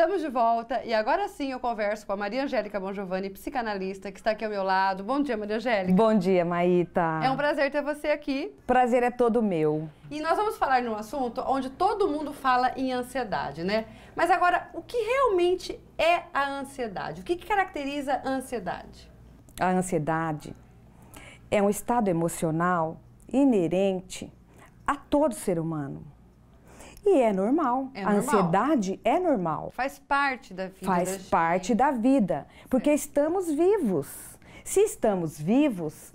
Estamos de volta e agora sim eu converso com a Maria Angélica Bongiovanni, psicanalista, que está aqui ao meu lado. Bom dia, Maria Angélica. Bom dia, Maíta. É um prazer ter você aqui. Prazer é todo meu. E nós vamos falar de um assunto onde todo mundo fala em ansiedade, né? Mas agora, o que realmente é a ansiedade? O que, que caracteriza a ansiedade? A ansiedade é um estado emocional inerente a todo ser humano e é normal. É a normal. ansiedade é normal. Faz parte da vida. Faz da parte da vida. Porque é. estamos vivos. Se estamos vivos,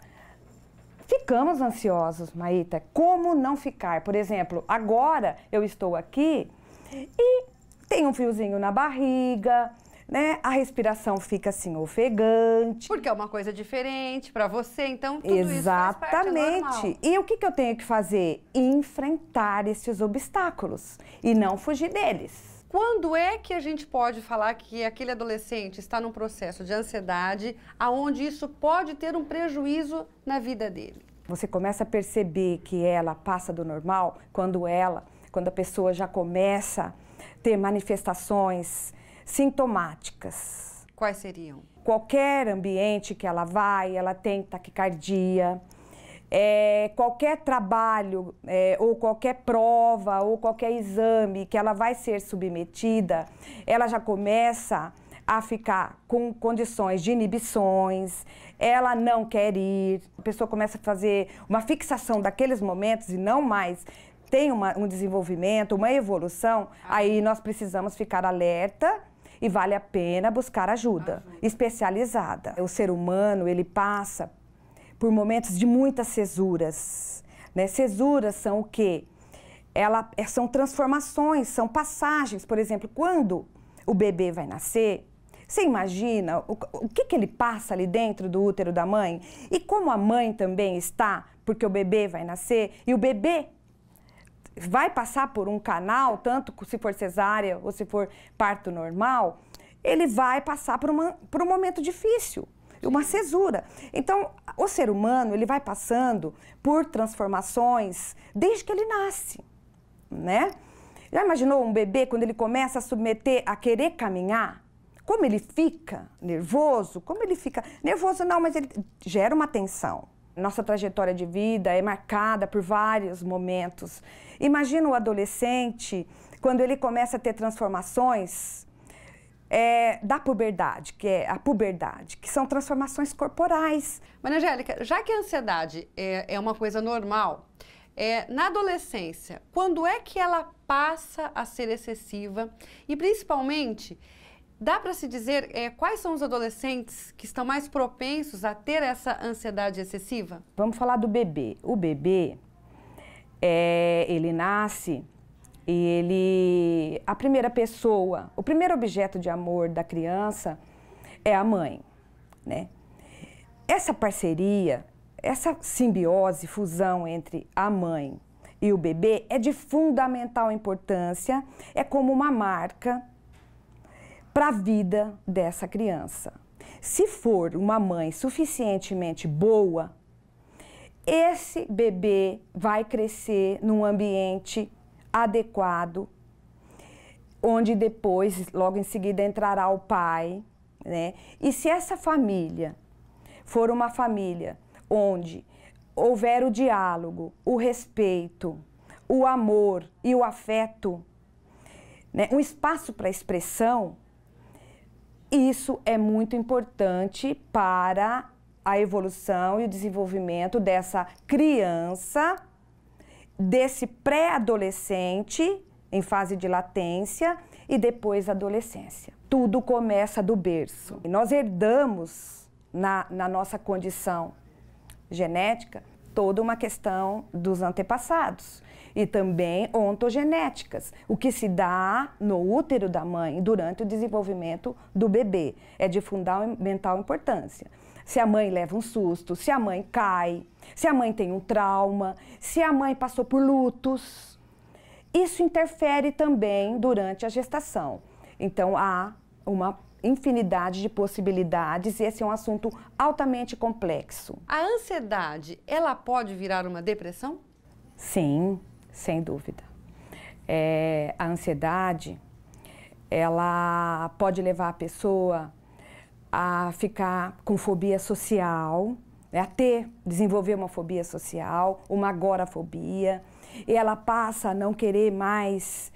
ficamos ansiosos, Maíta. Como não ficar? Por exemplo, agora eu estou aqui e tem um friozinho na barriga, né? A respiração fica assim ofegante. Porque é uma coisa diferente para você, então tudo é Exatamente. isso Exatamente. e o que, que eu tenho que fazer? Enfrentar esses obstáculos e não fugir deles. Quando é que a gente pode falar que aquele adolescente está num processo de ansiedade, aonde isso pode ter um prejuízo na vida dele? Você começa a perceber que ela passa do normal quando ela, quando a pessoa já começa a ter manifestações sintomáticas. Quais seriam? Qualquer ambiente que ela vai, ela tem taquicardia. É, qualquer trabalho, é, ou qualquer prova, ou qualquer exame que ela vai ser submetida, ela já começa a ficar com condições de inibições, ela não quer ir, a pessoa começa a fazer uma fixação daqueles momentos e não mais tem uma, um desenvolvimento, uma evolução, ah. aí nós precisamos ficar alerta e vale a pena buscar ajuda, ajuda. especializada. O ser humano, ele passa por momentos de muitas cesuras. Né? Cesuras são o quê? Ela, é, são transformações, são passagens. Por exemplo, quando o bebê vai nascer, você imagina o, o que, que ele passa ali dentro do útero da mãe? E como a mãe também está, porque o bebê vai nascer, e o bebê vai passar por um canal, tanto se for cesárea ou se for parto normal, ele vai passar por, uma, por um momento difícil, uma cesura. Então, o ser humano, ele vai passando por transformações desde que ele nasce, né? Já imaginou um bebê quando ele começa a submeter a querer caminhar? Como ele fica nervoso? Como ele fica nervoso não, mas ele gera uma tensão nossa trajetória de vida é marcada por vários momentos. Imagina o adolescente, quando ele começa a ter transformações é, da puberdade, que é a puberdade, que são transformações corporais. Mas, Angélica, já que a ansiedade é, é uma coisa normal, é, na adolescência, quando é que ela passa a ser excessiva? E, principalmente, Dá para se dizer é, quais são os adolescentes que estão mais propensos a ter essa ansiedade excessiva? Vamos falar do bebê. O bebê, é, ele nasce e ele. A primeira pessoa, o primeiro objeto de amor da criança é a mãe, né? Essa parceria, essa simbiose, fusão entre a mãe e o bebê é de fundamental importância, é como uma marca para a vida dessa criança. Se for uma mãe suficientemente boa, esse bebê vai crescer num ambiente adequado, onde depois, logo em seguida, entrará o pai. Né? E se essa família for uma família onde houver o diálogo, o respeito, o amor e o afeto, né? um espaço para expressão, isso é muito importante para a evolução e o desenvolvimento dessa criança, desse pré-adolescente em fase de latência e depois adolescência. Tudo começa do berço. E nós herdamos na, na nossa condição genética toda uma questão dos antepassados e também ontogenéticas, o que se dá no útero da mãe durante o desenvolvimento do bebê. É de fundamental importância. Se a mãe leva um susto, se a mãe cai, se a mãe tem um trauma, se a mãe passou por lutos, isso interfere também durante a gestação. Então há uma infinidade de possibilidades e esse é um assunto altamente complexo. A ansiedade, ela pode virar uma depressão? Sim, sem dúvida. É, a ansiedade, ela pode levar a pessoa a ficar com fobia social, né, a ter, desenvolver uma fobia social, uma agorafobia, e ela passa a não querer mais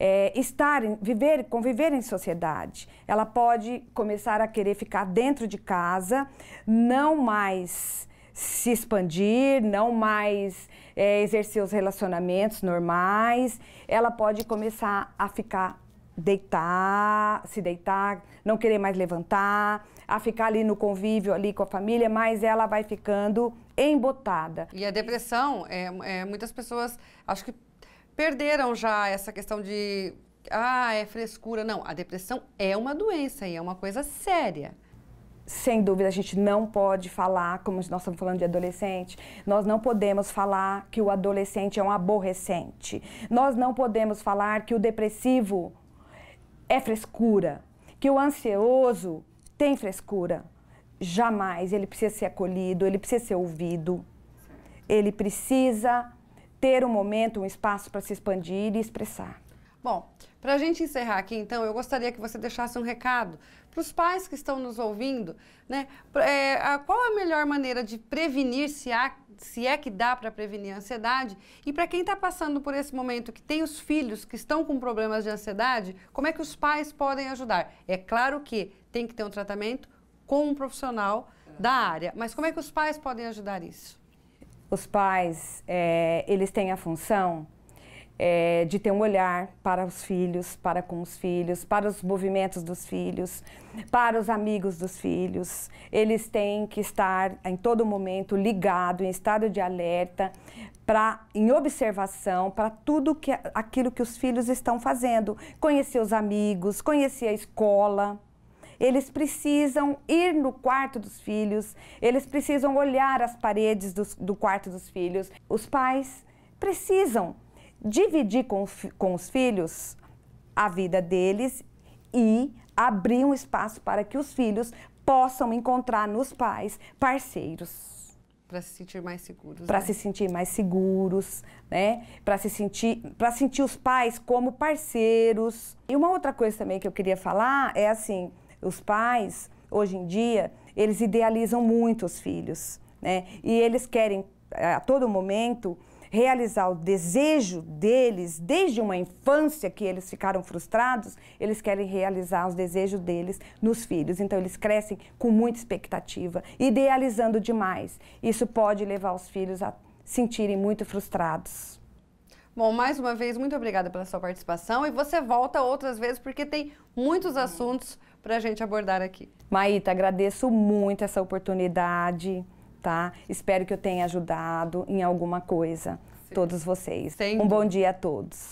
é, estar, viver, conviver em sociedade. Ela pode começar a querer ficar dentro de casa, não mais se expandir, não mais é, exercer os relacionamentos normais, ela pode começar a ficar deitar, se deitar, não querer mais levantar, a ficar ali no convívio ali com a família, mas ela vai ficando embotada. E a depressão, é, é muitas pessoas acho que perderam já essa questão de ah, é frescura. Não, a depressão é uma doença e é uma coisa séria sem dúvida, a gente não pode falar, como nós estamos falando de adolescente, nós não podemos falar que o adolescente é um aborrecente. Nós não podemos falar que o depressivo é frescura, que o ansioso tem frescura. Jamais. Ele precisa ser acolhido, ele precisa ser ouvido, ele precisa ter um momento, um espaço para se expandir e expressar. Bom, para a gente encerrar aqui, então, eu gostaria que você deixasse um recado para os pais que estão nos ouvindo, né? É, a, qual a melhor maneira de prevenir, se, há, se é que dá para prevenir a ansiedade? E para quem está passando por esse momento, que tem os filhos que estão com problemas de ansiedade, como é que os pais podem ajudar? É claro que tem que ter um tratamento com um profissional da área, mas como é que os pais podem ajudar isso? Os pais, é, eles têm a função é, de ter um olhar para os filhos, para com os filhos, para os movimentos dos filhos, para os amigos dos filhos. Eles têm que estar em todo momento ligado, em estado de alerta, para em observação para tudo que aquilo que os filhos estão fazendo, conhecer os amigos, conhecer a escola eles precisam ir no quarto dos filhos, eles precisam olhar as paredes do, quarto dos filhos. Os pais precisam dividir com, com os filhos a vida deles e abrir um espaço para que os filhos possam encontrar nos pais parceiros. Para se sentir mais seguros. Para né? se sentir mais seguros, né? Para se sentir, para sentir os pais como parceiros. E uma outra coisa também que eu queria falar é assim, os pais hoje em dia eles idealizam muito os filhos, né? E eles querem eh, a todo momento realizar o desejo deles, desde uma infância que eles ficaram frustrados, eles querem realizar os desejos deles nos filhos. Então eles crescem com muita expectativa, idealizando demais. Isso pode levar os filhos a sentirem muito frustrados. Bom, mais uma vez, muito obrigada pela sua participação e você volta outras vezes porque tem muitos assuntos para a gente abordar aqui. Maíta, agradeço muito essa oportunidade tá? Espero que eu tenha ajudado em alguma coisa, Sim. todos vocês. Sem um bom dia a todos.